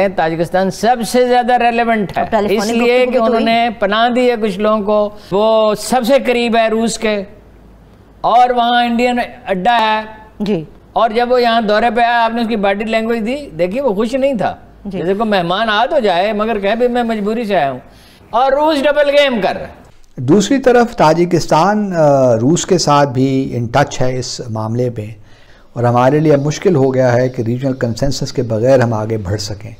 हैं ताजिकिस्तान सबसे ज्यादा रेलिवेंट है इसलिए कि तो उन्होंने पना दी है कुछ लोगों को वो सबसे करीब है रूस के और वहाँ इंडियन अड्डा है जी और जब वो यहाँ दौरे पे आया आपने उसकी बॉडी लैंग्वेज दी देखिए वो खुश नहीं था जैसे को मेहमान आ तो जाए मगर कह भी मैं मजबूरी से आया हूँ और रूस डबल गेम कर रहा है दूसरी तरफ ताजिकिस्तान रूस के साथ भी इन टच है इस मामले में और हमारे लिए मुश्किल हो गया है कि रीजनल कंसेंसस के बगैर हम आगे बढ़ सकें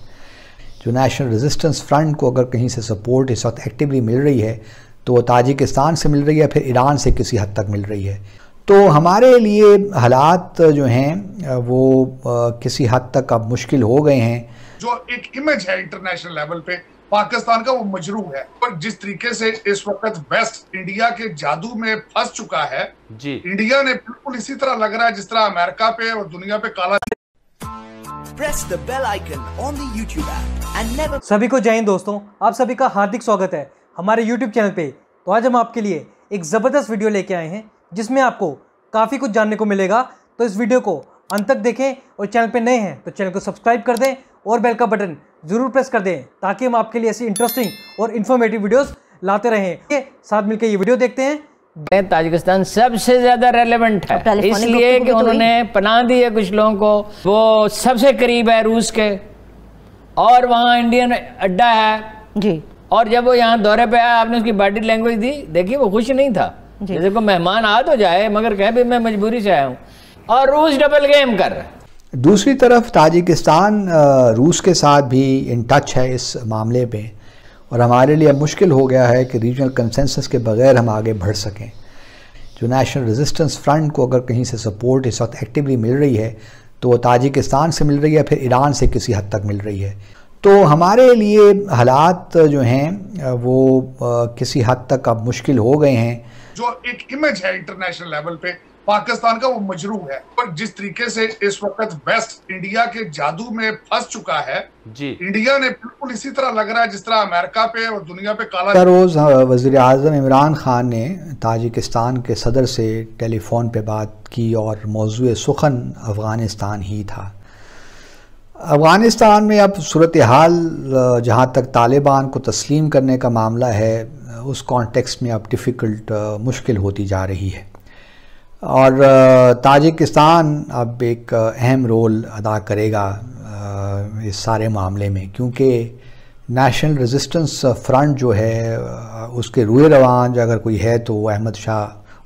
जो नेशनल रेजिस्टेंस फ्रंट को अगर कहीं से सपोर्ट इस वक्त एक्टिवली मिल रही है तो वो ताजिकिस्तान से मिल रही है फिर ईरान से किसी हद तक मिल रही है तो हमारे लिए हालात जो हैं वो किसी हद तक अब मुश्किल हो गए हैं जो एक इमेज है इंटरनेशनल लेवल पे पाकिस्तान का वो मजरू है पर जिस तरीके से इस वक्त वेस्ट इंडिया के जादू में फंस चुका है जी इंडिया ने बिल्कुल इसी तरह लग रहा है जिस तरह अमेरिका पे और दुनिया पे काला YouTube सभी को जय हिंद दोस्तों आप सभी का हार्दिक स्वागत है हमारे YouTube चैनल पे तो आज हम आपके लिए एक ज़बरदस्त वीडियो लेके आए हैं जिसमें आपको काफ़ी कुछ जानने को मिलेगा तो इस वीडियो को अंत तक देखें और चैनल पे नए हैं तो चैनल को सब्सक्राइब कर दें और बेल का बटन ज़रूर प्रेस कर दें ताकि हम आपके लिए ऐसी इंटरेस्टिंग और इन्फॉर्मेटिव वीडियोस लाते रहें साथ मिलकर ये वीडियो देखते हैं में ताजिकिस्तान सबसे ज्यादा रेलेवेंट है इसलिए तो कि उन्होंने पनाह दी है कुछ लोगों को वो सबसे करीब है रूस के और वहाँ इंडियन अड्डा है जी और जब वो यहाँ दौरे पे आया आपने उसकी बॉडी लैंग्वेज दी देखिए वो खुश नहीं था जैसे को मेहमान आ तो जाए मगर कह भी मैं मजबूरी से आया हूँ और रूस डबल गेम कर दूसरी तरफ ताजिकिस्तान रूस के साथ भी इन टच है इस मामले में और हमारे लिए मुश्किल हो गया है कि रीजनल कंसेंसस के बगैर हम आगे बढ़ सकें जो नेशनल रेजिस्टेंस फ्रंट को अगर कहीं से सपोर्ट इस वक्त एक्टिवली मिल रही है तो वो ताजिकिस्तान से मिल रही है फिर ईरान से किसी हद तक मिल रही है तो हमारे लिए हालात जो हैं वो किसी हद तक अब मुश्किल हो गए हैं जो एक इमेज है इंटरनेशनल लेवल पे पाकिस्तान का वो मजरू है पर जिस तरीके से इस वक्त वेस्ट इंडिया के जादू में फंस चुका है जी इंडिया ने बिल्कुल इसी तरह लग रहा है जिस तरह अमेरिका पे और दुनिया पे काला रोज हाँ, वजीर अजम इमरान खान ने ताजिकिस्तान के सदर से टेलीफोन पे बात की और मौजू सुखन अफगानिस्तान ही था अफ़गानिस्तान में अब सूरत हाल जहाँ तक तालिबान को तस्लीम करने का मामला है उस कॉन्टेक्स्ट में अब डिफ़िकल्ट मुश्किल होती जा रही है और ताजिकिस्तान अब एक अहम रोल अदा करेगा इस सारे मामले में क्योंकि नेशनल रेजिस्टेंस फ्रंट जो है उसके रूए रवान अगर कोई है तो वो अहमद शाह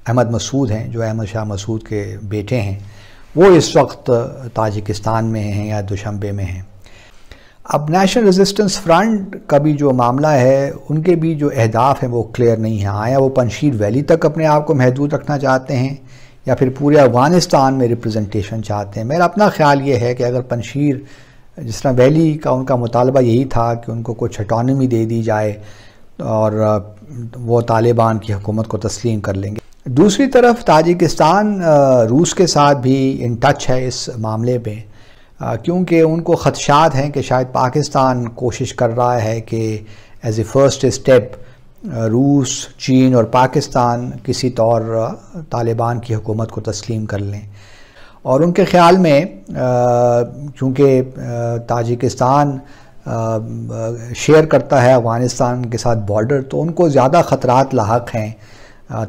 अहमद मसूद हैं जो अहमद शाह मसूद के बेटे हैं वो इस वक्त ताजिकिस्तान में हैं या दुशंबे में हैं अब नेशनल रेजिस्टेंस फ्रंट का भी जो मामला है उनके भी जो अहदाफ हैं वो क्लियर नहीं है आया हाँ, वो पनशीर वैली तक अपने आप को महदूद रखना चाहते हैं या फिर पूरे अफगानिस्तान में रिप्रेजेंटेशन चाहते हैं मेरा अपना ख्याल ये है कि अगर पनशीर जिस तरह वैली का उनका मुतालबा यही था कि उनको कुछ अटोनमी दे दी जाए और वो तालिबान की हुकूमत को तस्लीम कर लेंगे दूसरी तरफ ताजिकिस्तान रूस के साथ भी इन टच है इस मामले पर क्योंकि उनको ख़दशात हैं कि शायद पाकिस्तान कोशिश कर रहा है कि एज़ ए फ़र्स्ट स्टेप रूस चीन और पाकिस्तान किसी तौर तालिबान की हुकूमत को तस्लीम कर लें और उनके ख़्याल में चूँकि ताजिकिस्तान शेयर करता है अफ़गानिस्तान के साथ बॉर्डर तो उनको ज़्यादा ख़तरा लाक हैं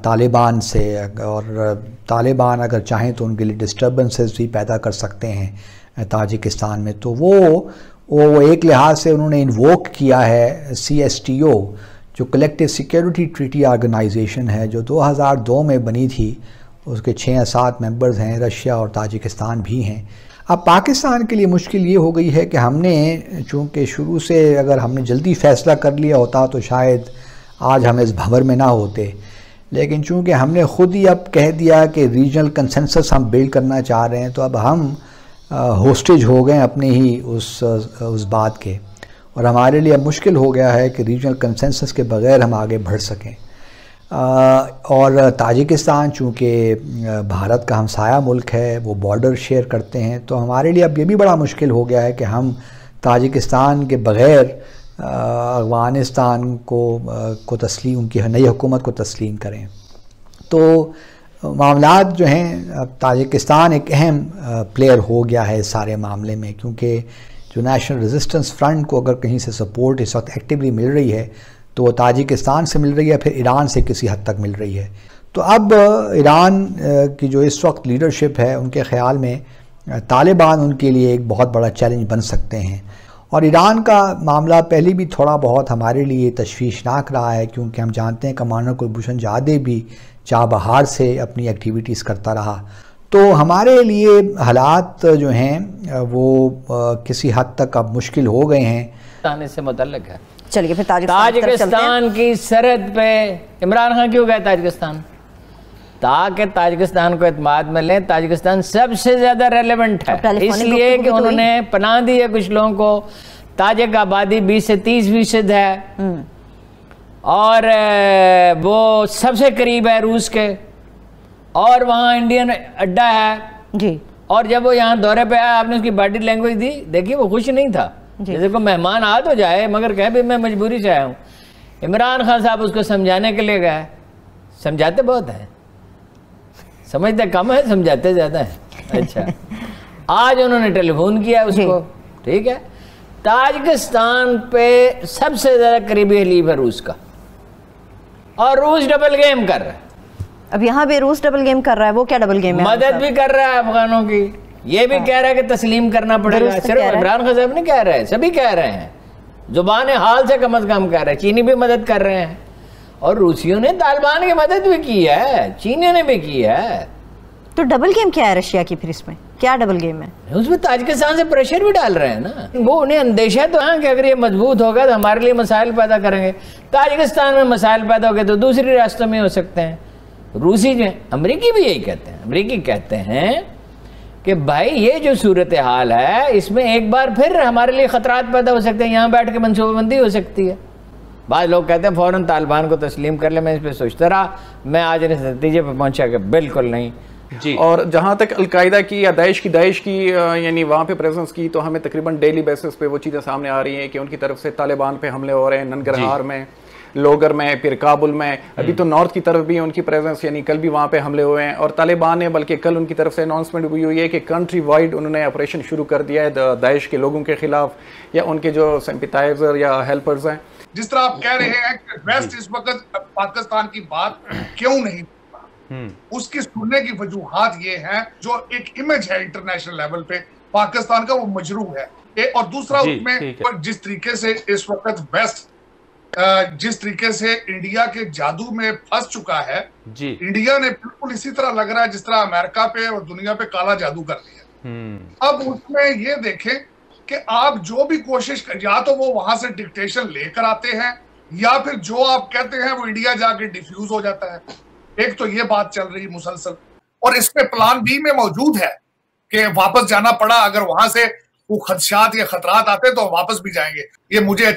तालिबान से और तालिबान अगर चाहें तो उनके लिए डिस्टर्बेंसेस भी पैदा कर सकते हैं ताजिकिस्तान में तो वो वो एक लिहाज से उन्होंने इन्वोक किया है सी एस टी ओ जो कलेक्टिव सिक्योरिटी ट्रीटी ऑर्गेनाइजेशन है जो 2002 में बनी थी उसके छः या सात मेंबर्स हैं रशिया और ताजिकिस्तान भी हैं अब पाकिस्तान के लिए मुश्किल ये हो गई है कि हमने चूँकि शुरू से अगर हमने जल्दी फैसला कर लिया होता तो शायद आज हम इस भंवर में ना होते लेकिन चूँकि हमने ख़ुद ही अब कह दिया कि रीजनल कंसेंसस हम बिल्ड करना चाह रहे हैं तो अब हम होस्टेज हो गए अपने ही उस उस बात के और हमारे लिए अब मुश्किल हो गया है कि रीजनल कंसेंसस के बगैर हम आगे बढ़ सकें और ताजिकिस्तान चूँकि भारत का हमसाया मुल्क है वो बॉर्डर शेयर करते हैं तो हमारे लिए अब ये भी बड़ा मुश्किल हो गया है कि हम ताजिकिस्तान के बग़ैर अफ़गानिस्तान को को तस्लीम उनकी नई हुकूमत को तस्लीम करें तो मामला जो हैं ताजिकिस्तान एक अहम प्लेयर हो गया है इस सारे मामले में क्योंकि जो नेशनल रेजिस्टेंस फ्रंट को अगर कहीं से सपोर्ट इस वक्त एक्टिवली मिल रही है तो वो ताजिकिस्तान से मिल रही है फिर ईरान से किसी हद तक मिल रही है तो अब ईरान की जो इस वक्त लीडरशिप है उनके ख्याल में तालिबान उनके लिए एक बहुत बड़ा चैलेंज बन सकते हैं और ईरान का मामला पहले भी थोड़ा बहुत हमारे लिए तश्वीशनाक रहा है क्योंकि हम जानते हैं कमांडर कुलभूषण जादे भी चाबहार से अपनी एक्टिविटीज़ करता रहा तो हमारे लिए हालात जो हैं वो किसी हद तक अब मुश्किल हो गए हैं से मुतलक है चलिए फिर ताजिकिस्तान की सरहद पे इमरान खान क्यों गए ताजिकिस्तान ताकि ताजिकिस्तान को अतमाद में लें ताजिकिस्तान सबसे ज़्यादा रेलिवेंट है इसलिए कि तो उन्होंने पनाह दी है कुछ लोगों को ताजिक आबादी बीस से तीस फीसद है हम्म। और वो सबसे करीब है रूस के और वहाँ इंडियन अड्डा है जी और जब वो यहाँ दौरे पे आया आपने उसकी बॉडी लैंग्वेज दी देखिए वो खुश नहीं था जैसे को मेहमान आ तो जाए मगर कह भी मैं मजबूरी से आया हूँ इमरान खान साहब उसको समझाने के लिए गए समझाते बहुत हैं समझते कम है समझाते ज़्यादा है अच्छा आज उन्होंने टेलीफोन किया उसको ठीक है ताजिकिस्तान पे सबसे ज़्यादा करीबी हलीफ है रूस का और रूस डबल गेम कर रहा है अब यहाँ पे रूस डबल गेम कर रहा है वो क्या डबल गेम है मदद भी कर रहा है अफगानों की ये भी हाँ। कह रहा है कि तस्लीम करना पड़ेगा सिर्फ इमरान खान साहब नहीं कह रहे हैं सभी कह रहे हैं जुबान हाल से कम अज कम कह रहे हैं चीनी भी मदद कर रहे हैं और रूसियों ने तालिबान की मदद भी की है चीनियों ने भी की है तो डबल गेम क्या है रशिया की फिर इसमें क्या डबल गेम है उसमें ताजिकिस्तान से प्रेशर भी डाल रहे हैं ना वो उन्हें अंदेशा तो है हाँ कि अगर ये मजबूत होगा तो हमारे लिए मसाइल पैदा करेंगे ताजिकिस्तान में मसाइल पैदा हो गए तो दूसरे रास्तों में हो सकते हैं रूसी जो अमरीकी भी यही कहते हैं अमरीकी कहते हैं कि भाई ये जो सूरत हाल है इसमें एक बार फिर हमारे लिए खतरात पैदा हो सकते हैं यहाँ बैठ के मनसूबाबंदी हो सकती है बाद लोग कहते हैं फ़ौरन तालिबान को तस्लीम कर ले मैं इस पर सोचता रहा मैं आज इस नतीजे पर पहुंचा कि बिल्कुल नहीं जी और जहाँ तक अलकायदा की या दाइश की दाइश की यानी वहाँ पे प्रेजेंस की तो हमें तकरीबन डेली बेसिस पे वो चीज़ें सामने आ रही हैं कि उनकी तरफ से तालिबान पे हमले हो रहे हैं ननगरहार में लोगर में फिर काबुल में अभी हम्म। तो नॉर्थ की तरफ भी उनकी प्रेजेंस यानी कल भी वहाँ पे हमले हुए हैं और तालिबान ने बल्कि कल उनकी तरफ से अनाउंसमेंट भी हुई है कि कंट्री वाइड उन्होंने ऑपरेशन शुरू कर दिया है दाइश के लोगों के खिलाफ या उनके जो सेम्पिटाइजर या हेल्पर्स हैं जिस तरह आप कह रहे हैं कि वेस्ट इस वक्त पाकिस्तान की बात क्यों नहीं हम्म। उसकी सुनने की वजूहत ये है जो एक इमेज है इंटरनेशनल लेवल पे पाकिस्तान का वो मजरू है ए, और दूसरा उसमें पर जिस तरीके से इस वक्त वेस्ट जिस तरीके से इंडिया के जादू में फंस चुका है जी। इंडिया ने बिल्कुल इसी तरह लग रहा है जिस तरह अमेरिका पे और दुनिया पे काला जादू कर लिया हम्म। अब उसमें ये देखें कि आप जो भी कोशिश कर या तो वो वहां से डिक्टेशन लेकर आते हैं या फिर जो आप कहते हैं वो इंडिया जाके डिफ्यूज हो जाता है एक तो ये बात चल रही मुसलसल और इसमें प्लान बी में मौजूद है कि वापस जाना पड़ा अगर वहां से वो खदशात या खतरात आते तो वापस भी जाएंगे ये मुझे